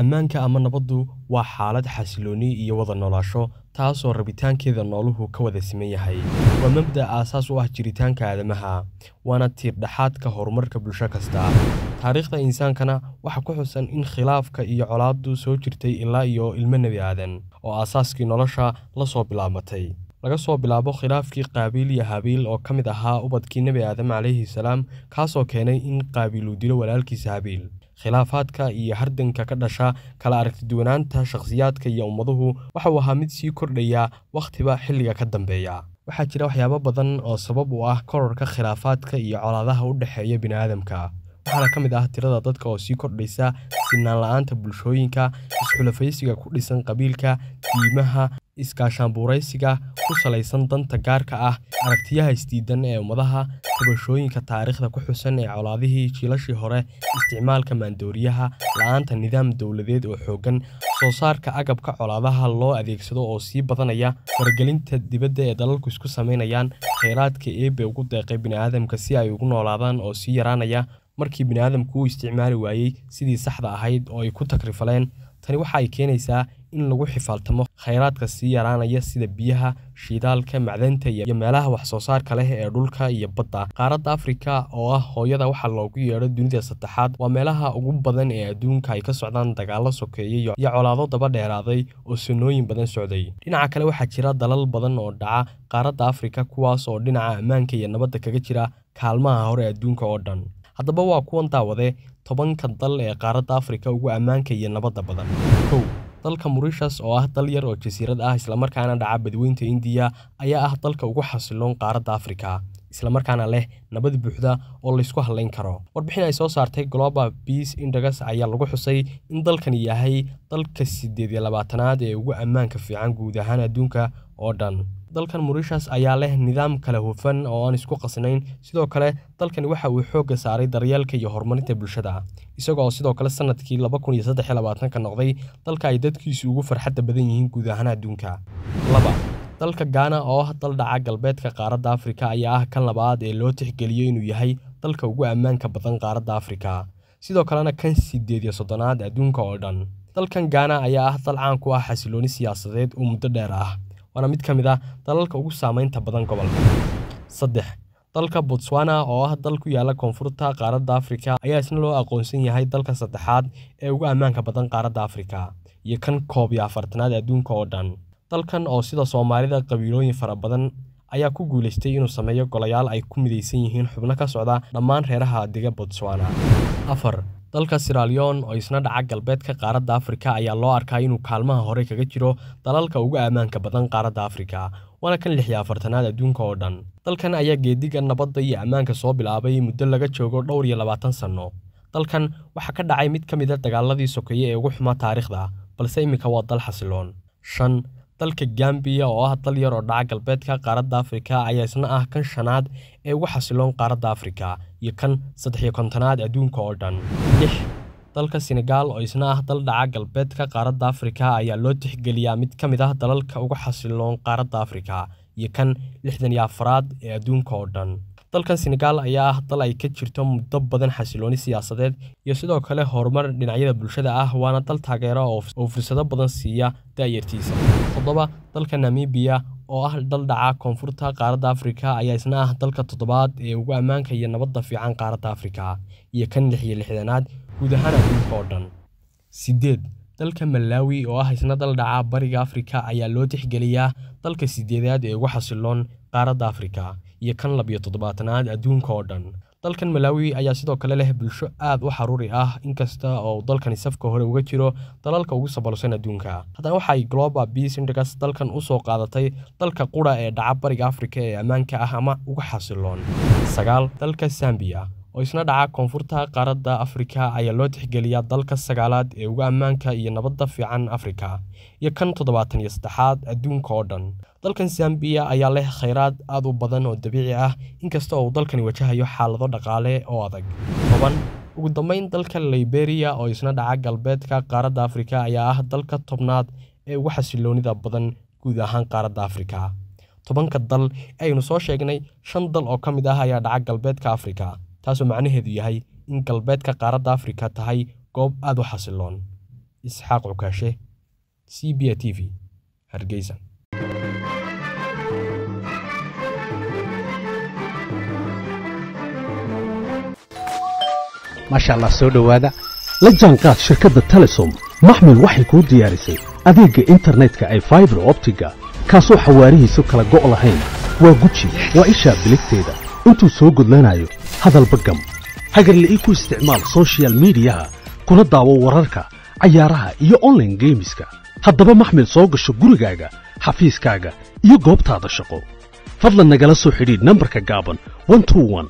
ammaanka ama nabaddu waa xaalad xasilooni iyo wada noolaasho taasoo rabitaankeeda nooluhu ka wada siman yahay waa mabda aasaas u ah jiritaanka aadamaha waana tiirdhexaadka horumarka bulsho kasta taariikhda insaankana waxa ku xusan in khilaafka iyo colaaddu soo jirtay ilaa iyo ilmo nebi aadan oo aasaaskii nolosha la soo bilaabatay laga soo bilaabo khilaafkii qaabiil iyo habiil oo ka mid ahaa ubadkii nebi aadam calayhi salaam kaasoo keenay in qaabiil uu dilo walaalkiisa habiil khilaafaadka iyo hardanka ka dhasha kala aragtiduwanaanta shakhsiyaadka iyo ummaduhu waxa uu ahaa mid sii kordhaya wakhtiba xilliga ka dambeeya waxaa jira waxyaabo badan oo sabab u ah kororka khilaafaadka iyo colaadaha u dhexeeya biniaadamka waxaana ka mid ah tirada dadka oo sii kordhaysa sinaan la-aanta bulshooyinka isxulafaysiga ku dhisan qabiilka diimaha iskaashaanbuuraysiga ku salaysan danta gaarka ah, aragtiyaha isdiidan ee ummadaha, tabashooyinka taariikhda ku xusan ee colaadihii jiilashii hore, isticmaalka maandooriyaha, la'aanta nidaam dowladeed oo xooggan, soo saarka agabka colaadaha loo adeegsado oo sii badanaya, faragelinta dibadda ee dalalku isku samaynayaan, kheyraadka eebbe ugu deeqay bini'aadamka si ay ugu noolaadaan oo sii yaraanaya, markii bini'aadamku uu isticmaali waayey sidii saxda ahayd oo ay ku takrifaleen. Tani waxa ay keenaysaa in lagu xifaaltamo khayraadka sii yaraanaya sida biyaha shidaalka macdanta iyo meelaha waxsoo saarka leh ee dhulka iyo badda qaaradda afrika oo ah hooyada waxaa loogu yeedho dunida saddexaad waa meelaha ugu badan ee adduunka ay ka socdaan dagaalo sokeeyey iyo colaado daba dheeraaday oo sanooyin badan socday dhinaca kale waxaa jira dalal badan oo dhaca qaaradda afrika kuwaas oo dhinaca ammaanka iyo nabadda kaga jira kaalmaha hore adduunka oo dhan haddaba waa kuwan daawade tobanka dal ee qaaradda afrika ugu ammaanka iyo nabadda badan dalka murishas oo ah dal yar oo jasiirad ah islamarkaana dhaca badweynta indiya ayaa ah dalka ugu xasiloon qaaradda afrika islamarkaana leh nabad buuxda oo laysku halayn karo warbixin ay soo saartay global beace index ayaa lagu xusay in dalkani yahay dalka siddeed iyo labaatanaad ee ugu ammaanka fiican guud ahaan adduunka oo dhan dalkan morishas ayaa leh nidaam kala hufan oo aan isku qasnayn sidoo kale dalkani waxa uu xoogga saaray daryeelka iyo horumarinta bulshada isagoo sidoo kale sanadkii laba kun iyo saddex iyo labaatanka noqday dalka ay dadkiisu ugu farxadda badan yihiin guud ahaan adduunka laba dalka gaana oo ah dal dhaca galbeedka qaaradda afrika ayaa ah kan labaad ee loo tixgeliyo inuu yahay dalka ugu ammaanka badan qaaradda afrika sidoo kalena kan sideed iyo soddonaad adduunka oo dhan dalkan gaana ayaa ah dal caan ku ah xasilooni siyaasadeed oo muddo dheer ah waana mid ka mid ah dalalka ugu saameynta badan gobolka saddex dalka botswana oo ah dal ku yaala koonfurta qaaradda afrika ayaa isna loo aqoonsan yahay dalka saddexaad ee ugu ammaanka badan qaaradda afrika iyo kan koob iyo afartanaad adduunka oo dhan dalkan oo sida soomaalida qabiilooyin fara badan ayaa ku guulaystay inuu sameeyo golayaal ay ku midaysan yihiin xubno ka socda dhammaan reeraha dega botswana afar dalka siralion oo isna dhaca galbeedka qaaradda afrika ayaa loo arkaa inuu kaalmaha hore kaga jiro dalalka ugu ammaanka badan qaaradda afrika waana kan lix iyo afartanaad adduunka oo dhan dalkan ayaa geediga nabadda iyo ammaanka soo bilaabay muddo laga joogo dhowr iyo labaatan sanno dalkan waxaa ka dhacay mid ka mid a ah dagaaladii sokeeye ee ugu xuma taariikhda balse iminka waa dal xasiloon shan dalka gambiya oo ah dal yar oo dhaca galbeedka qaaradda afrika ayaa isna ah kan shanaad ee ugu xasiloon qaaradda afrika iyo kan saddexiyo kontonaad adduunka oo dhan lix dalka senegal oo isna ah dal dhaca galbeedka qaaradda afrika ayaa loo tixgeliyaa mid ka mid ah dalalka ugu xasiloon qaaradda afrika iyo kan lixdan iyo afaraad ee adduunka oo dhan dalkan senegal ayaa ah dal ay ka jirto muddo badan xasilooni siyaasadeed iyo sidoo kale horumar dhinacyada bulshada ah waana dal taageera oo fursado badan siiya daayartiisa toddoba dalka namibiya oo ah dal dhaca koonfurta qaaradda afrika ayaa isna ah dalka toddobaad ee ugu ammaankaya nabadda fiican qaaradda afrika iyo kan lix iyo lixdanaad guud ahaan adduunka oo dhan sideed dalka malawi oo ah isna dal dhaca bariga afrika ayaa loo tixgeliyaa dalka sideedaad ee ugu xasiloon qaaradda afrika iyo kan labiyo toddobaatanaad adduunka oo dhan dalkan malawi ayaa sidoo kale leh bulsho aad u xaruuri ah inkasta oo dalkani safka hore uga jiro dalalka ugu sabalsan adduunka haddana waxaay global beas index dalkan soo qaadatay dalka qura ee dhaca bariga afrika ee ammaanka ah ama uga xasiloon sagaal dalka zambiya oo isna dhaca koonfurta qaaradda afrika ayaa loo tixgeliyaa dalka sagaalaad ee ugu ammaanka iyo nabadda fiican afrika iyo kan toddobaatan iyo saddexaad adduunka oo dhan dalkan zambiya ayaa leh khayraad aad u badan oo dabiici ah inkasta oo uu dalkani wajahayo xaalado dhaqaale oo adag toban ugu dambeyn dalka liberiya oo isna dhaca galbeedka qaaradda afrika ayaa ah dalka tobnaad ee ugu xasiloonida badan guud ahaan qaaradda afrika tobanka dal ee aynu soo sheegnay shan dal oo ka mid ah ayaa dhaca galbeedka afrika taasoo macnaheedu yahay in galbeedka qaaradda afrika tahay goob aad u xasiloon isxaaq cukaashe c b a t v hargeysa maasha allah soo dhowaada la jaanqaad shirkadda telesom maxmil waxay kuu diyaarisay adeegga internetka ay faibar optiga kaasoo xawaarihiisu kala go' lahayn waa guji waa ishaa biligteeda intuu soo gudlanaayo hadalba gam hagarle ii ku isticmaal sochial midiyaha kuna daawo wararka cayaaraha iyo onlaine geemiska haddaba maxmed soo gasho gurigaaga xafiiskaaga iyo goobtaada shaqo fadlan nagala soo xidhiidh nambarka gaaban